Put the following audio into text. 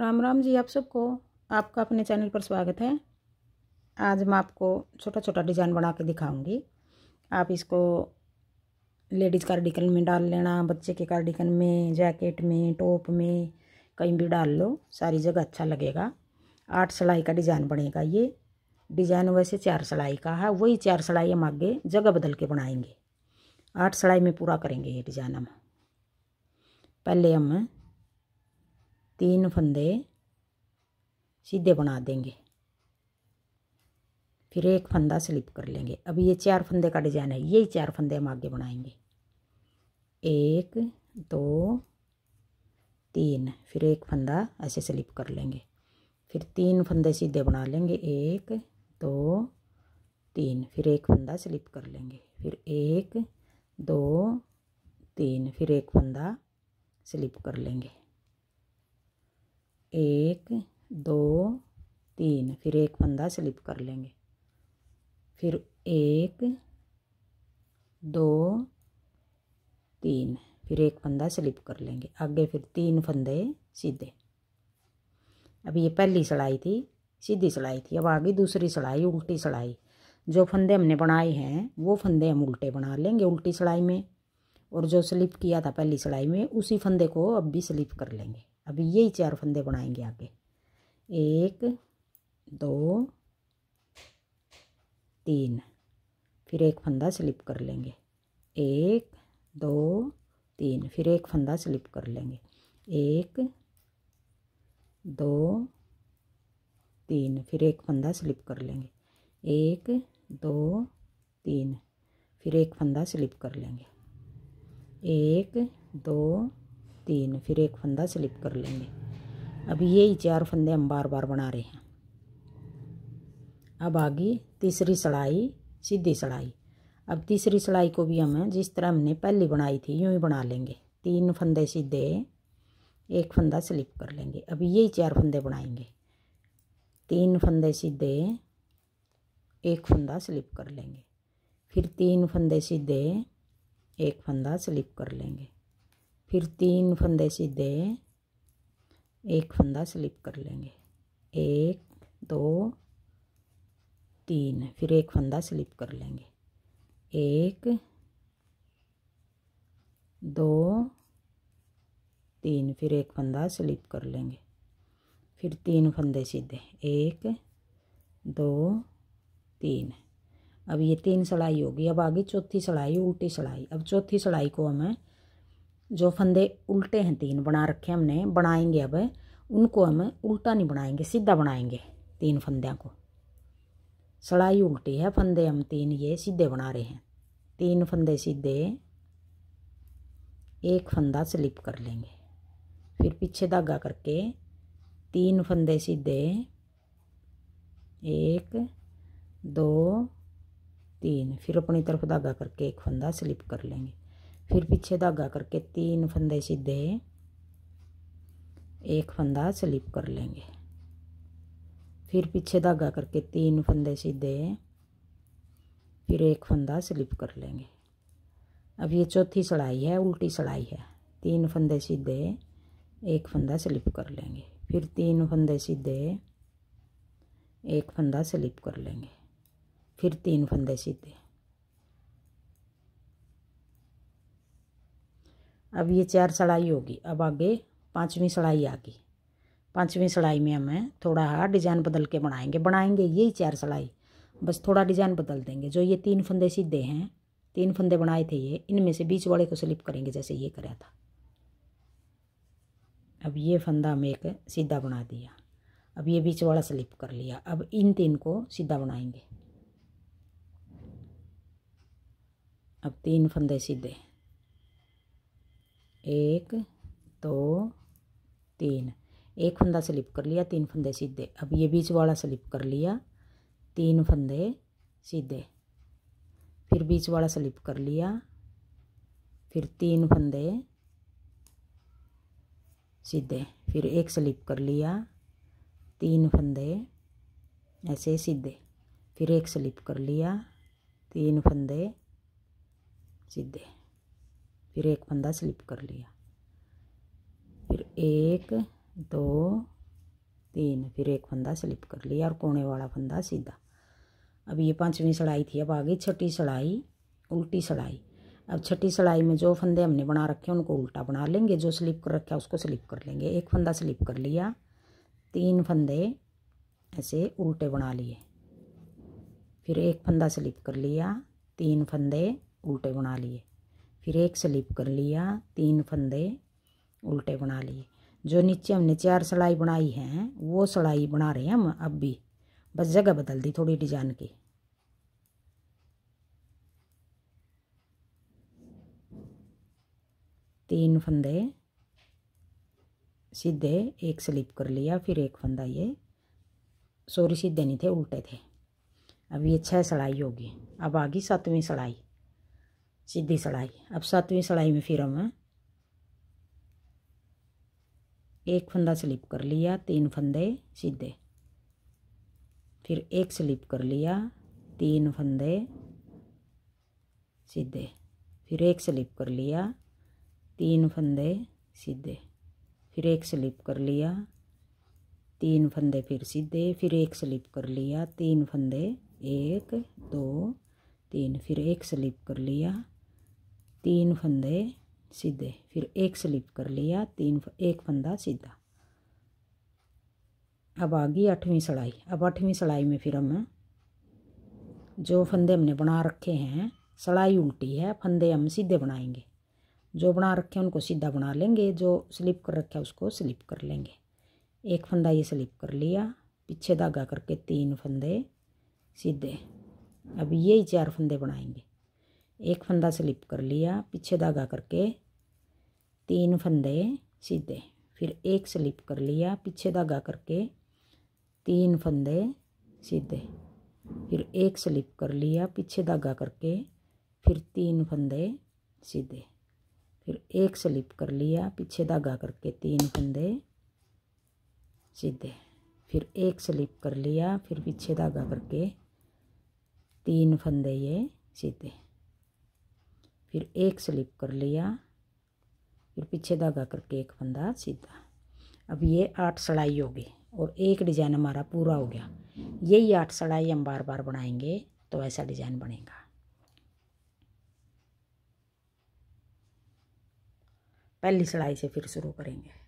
राम राम जी आप सबको आपका अपने चैनल पर स्वागत है आज मैं आपको छोटा छोटा डिज़ाइन बना के दिखाऊंगी आप इसको लेडीज़ कार्डिकन में डाल लेना बच्चे के कार्डिकन में जैकेट में टॉप में कहीं भी डाल लो सारी जगह अच्छा लगेगा आठ सिलाई का डिज़ाइन बनेगा ये डिज़ाइन वैसे चार सिलाई का है वही चार सिलाई हम आगे जगह बदल के बनाएंगे आठ सिलाई में पूरा करेंगे ये डिज़ाइन हम पहले हम तीन फंदे सीधे बना देंगे फिर एक फंदा स्लिप कर लेंगे अब ये चार फंदे का डिजाइन है यही चार फंदे हम आगे बनाएंगे एक दो तीन फिर एक फंदा ऐसे स्लिप कर लेंगे फिर तीन फंदे सीधे बना लेंगे एक दो तीन फिर एक फंदा स्लिप कर लेंगे फिर एक दो तीन फिर एक फंदा स्लिप कर लेंगे एक दो तीन फिर एक फंदा स्लिप कर लेंगे फिर एक दो तीन फिर एक फंदा स्लिप कर लेंगे आगे फिर तीन फंदे सीधे अब ये पहली सिलाई थी सीधी सिलाई थी अब आगे दूसरी सिलाई उल्टी सिलाई जो फंदे हमने बनाए हैं वो फंदे हम उल्टे बना लेंगे उल्टी सिलाई में और जो स्लिप किया था पहली सिलाई में उसी फंदे को अब भी स्लिप कर लेंगे अभी यही चार फंदे बनाएंगे आगे एक दो तीन फिर एक फंदा स्लिप कर लेंगे एक दो तीन फिर एक फंदा स्लिप कर लेंगे एक दो तीन फिर एक फंदा स्लिप कर लेंगे एक दो तीन फिर एक फंदा स्लिप कर लेंगे एक दो तीन फिर एक फंदा स्लिप कर लेंगे अब यही चार फंदे हम बार बार बना रहे हैं अब आ गई तीसरी सड़ाई सीधी सड़ाई अब तीसरी सड़ाई को भी हम जिस तरह हमने पहली बनाई थी यूँ ही बना लेंगे तीन फंदे सीधे एक फंदा स्लिप कर लेंगे अब यही चार फंदे बनाएंगे तीन फंदे सीधे एक फंदा स्लिप कर लेंगे फिर तीन फंदे सीधे एक फंदा स्लिप कर लेंगे फिर तीन फंदे सीधे एक फंदा स्लिप कर लेंगे एक दो तीन फिर एक फंदा स्लिप कर लेंगे एक दो तीन फिर एक फंदा स्लिप कर लेंगे फिर तीन फंदे सीधे एक दो तीन अब ये तीन सिलाई होगी अब आगे चौथी सिलाई उल्टी सिलाई अब चौथी सिलाई को हमें जो फंदे उल्टे हैं तीन बना रखे हमने बनाएंगे अब उनको हम उल्टा नहीं बनाएंगे सीधा बनाएंगे तीन फंदों को सड़ाई उल्टी है फंदे हम तीन ये सीधे बना रहे हैं तीन फंदे सीधे एक फंदा स्लिप कर लेंगे फिर पीछे धागा करके तीन फंदे सीधे एक दो तीन फिर अपनी तरफ धागा करके एक फंदा स्लिप कर लेंगे फिर पीछे धागा करके तीन फंदे सीधे एक फंदा स्लिप कर लेंगे फिर पीछे धागा करके तीन फंदे सीधे फिर एक फंदा स्लिप कर लेंगे अब ये चौथी सड़ाई है उल्टी सड़ाई है तीन फंदे सीधे एक फंदा स्लिप कर लेंगे फिर तीन फंदे सीधे एक फंदा स्लिप कर लेंगे फिर तीन फंदे सीधे अब ये चार सड़ाई होगी अब आगे पांचवी सड़ाई आ गई पांचवी सड़ाई में हमें थोड़ा हाँ डिज़ाइन बदल के बनाएंगे बनाएंगे यही चार सड़ाई बस थोड़ा डिज़ाइन बदल देंगे जो ये तीन फंदे सीधे हैं तीन फंदे बनाए थे ये इनमें से बीच वाले को स्लिप करेंगे जैसे ये करा था अब ये फंदा हमें एक सीधा बना दिया अब ये बीच वाला स्लिप कर लिया अब इन तीन को सीधा बनाएंगे अब तीन फंदे सीधे एक दो तीन एक फंदा स्लिप कर लिया तीन फंदे सीधे अब ये बीच वाला स्लिप कर लिया तीन फंदे सीधे फिर बीच वाला स्लिप कर लिया फिर तीन फंदे सीधे फिर एक स्लिप कर लिया तीन फंदे ऐसे सीधे फिर एक स्लिप कर लिया तीन फंदे सीधे फिर एक फंदा स्लिप कर लिया फिर एक दो तीन फिर एक फंदा स्लिप कर लिया और कोने वाला फंदा सीधा अब ये पांचवी सड़ाई थी अब आ गई छठी सड़ाई उल्टी सड़ाई अब छठी सड़ाई में जो फंदे हमने बना रखे उनको उल्टा बना लेंगे जो स्लिप कर रखा उसको स्लिप कर लेंगे एक फंदा स्लिप कर लिया तीन फंदे ऐसे उल्टे बना लिए फिर एक फंदा स्लिप कर लिया तीन फंदे उल्टे बना लिए फिर एक स्लिप कर लिया तीन फंदे उल्टे बना लिए जो नीचे हमने चार सिलाई बनाई है वो सिलाई बना रहे हैं हम अब भी बस जगह बदल दी थोड़ी डिजाइन की तीन फंदे सीधे एक स्लिप कर लिया फिर एक फंदा ये सॉरी सीधे नहीं थे उल्टे थे अब ये छह सिलाई होगी अब आ गई सातवीं सिलाई सीधी सड़ाई अब सातवीं सड़ाई में फिर हम हाँ। एक फंदा स्लिप कर लिया तीन फंदे सीधे फिर एक स्लिप कर लिया तीन फंदे सीधे फिर एक स्लिप कर लिया तीन फंदे सीधे फिर एक स्लिप कर लिया तीन फंदे फिर सीधे फिर एक स्लिप कर लिया तीन फंदे एक दो तीन फिर एक स्लिप कर लिया तीन फंदे सीधे फिर एक स्लिप कर लिया तीन एक फंदा सीधा अब आ गई आठवीं सड़ाई अब आठवीं सड़ाई में फिर हम जो फंदे हमने बना रखे हैं सड़ाई उल्टी है फंदे हम सीधे बनाएंगे जो बना रखे हैं उनको सीधा बना लेंगे जो स्लिप कर रखे हैं उसको स्लिप कर लेंगे एक फंदा ये स्लिप कर लिया पीछे धागा करके तीन फंदे सीधे अब यही चार फंदे बनाएंगे एक फंदा स्लिप कर लिया पीछे धागा करके तीन फंदे सीधे फिर एक स्लिप कर लिया पीछे धागा करके तीन फंदे सीधे फिर एक स्लिप कर लिया पीछे धागा करके फिर तीन फंदे सीधे फिर एक स्लिप कर लिया पीछे धागा करके तीन फंदे सीधे फिर एक स्लिप कर लिया फिर पीछे धागा करके तीन फंदे ये सीधे फिर एक स्लिप कर लिया फिर पीछे धागा करके एक फंदा सीधा अब ये आठ सड़ाई होगी और एक डिज़ाइन हमारा पूरा हो गया यही आठ सड़ाई हम बार बार बनाएंगे तो ऐसा डिज़ाइन बनेगा पहली सड़ाई से फिर शुरू करेंगे